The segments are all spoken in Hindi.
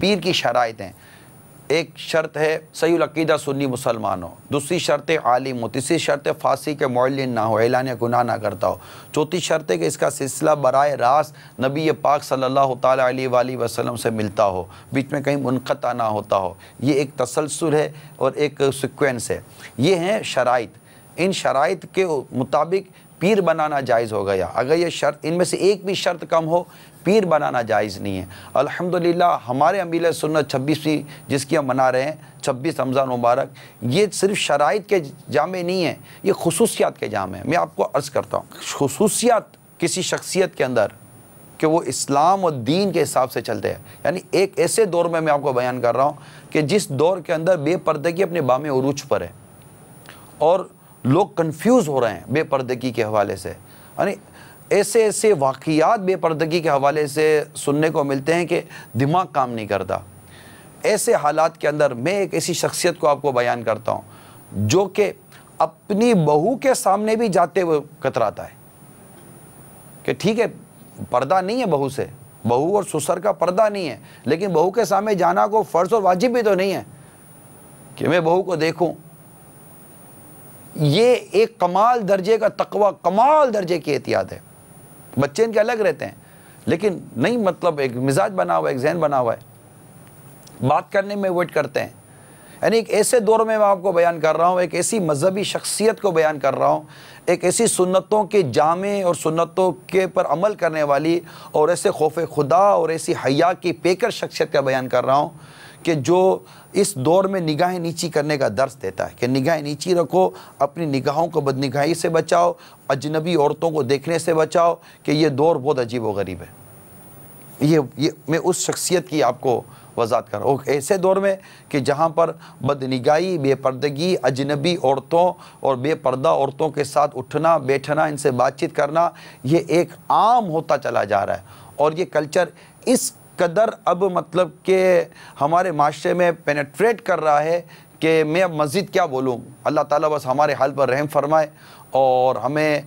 पीर की शराइत हैं एक शर्त है सईदा सुन्नी मुसलमान हो दूसरी शर्त आलिम हो तीसरी शर्त फांसी के मोलिन ना हो ऐलान गुना ना करता हो चौथी शर्त है कि इसका सिलसिला बरए रास नबी पाक सल्लल्लाहु अलैहि वसल्लम से मिलता हो बीच में कहीं मुनता ना होता हो ये एक तसलसल है और एक सिक्वेंस है ये हैं शराइ इन शराइ के मुताबिक पीर बनाना जायज़ हो गया अगर ये शर्त इनमें से एक भी शर्त कम हो पीर बनाना जायज़ नहीं है अल्हम्दुलिल्लाह हमारे अमील सुन्नत छब्बीसवीं जिसकी हम मना रहे हैं छब्बीस रमज़ान मुबारक ये सिर्फ शराइ के जामे नहीं है ये खसूसियात के जाम है मैं आपको अर्ज़ करता हूँ खसूसियात किसी शख्सियत के अंदर कि वो इस्लाम और दीन के हिसाब से चलते हैं यानी एक ऐसे दौर में मैं आपको बयान कर रहा हूँ कि जिस दौर के अंदर बेपर्दगी अपने बाम अरूज पर है और लोग कंफ्यूज हो रहे हैं बेपर्दगी के हवाले से यानी ऐसे ऐसे वाक़ियात बेपर्दगी के हवाले से सुनने को मिलते हैं कि दिमाग काम नहीं करता ऐसे हालात के अंदर मैं एक ऐसी शख्सियत को आपको बयान करता हूँ जो कि अपनी बहू के सामने भी जाते हुए कतराता है कि ठीक है पर्दा नहीं है बहू से बहू और ससुर का पर्दा नहीं है लेकिन बहू के सामने जाना को फ़र्ज और वाजिब भी तो नहीं है कि मैं बहू को देखूं ये एक कमाल दर्जे का तकवा कमाल दर्जे की एहतियात है बच्चे इनके अलग रहते हैं लेकिन नहीं मतलब एक मिजाज बना हुआ है एक जहन बना हुआ है बात करने में वेट करते हैं यानी एक ऐसे दौर में मैं आपको बयान कर रहा हूँ एक ऐसी मजहबी शख्सियत को बयान कर रहा हूँ एक ऐसी सुन्नतों के जामे और सुन्नतों के पर अमल करने वाली और ऐसे खौफ खुदा और ऐसी हया की पेकर शख्सियत का बयान कर रहा हूँ कि जो इस दौर में निगाहें नीची करने का दर्श देता है कि निगाहें नीची रखो अपनी निगाहों को बदनिगाही से बचाओ अजनबी औरतों को देखने से बचाओ कि ये दौर बहुत अजीब व गरीब है ये ये मैं उस शख्सियत की आपको वजात कर हूँ ऐसे दौर में कि जहाँ पर बदनिगाही बेपर्दगी अजनबी औरतों और बेपर्दा औरतों के साथ उठना बैठना इनसे बातचीत करना ये एक आम होता चला जा रहा है और ये कल्चर इस कदर अब मतलब के हमारे माशरे में पेनेट्रेट कर रहा है कि मैं अब मज़ीद क्या बोलूँ अल्लाह ताला बस हमारे हाल पर रहम फरमाए और हमें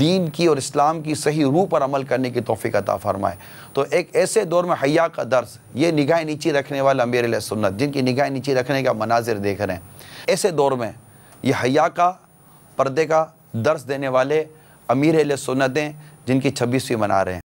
दीन की और इस्लाम की सही रूह पर अमल करने की तोफ़ी अता फ़रमाए तो एक ऐसे दौर में हया का दर्स ये निगाह नीची रखने वाला अमीर सुन्नत जिनकी निगाह नीची रखने का मनाजिर देख रहे हैं ऐसे दौर में ये हया का पर्दे का दर्स देने वाले अमीर सुन्नतें जिनकी छब्बीसवीं मना रहे हैं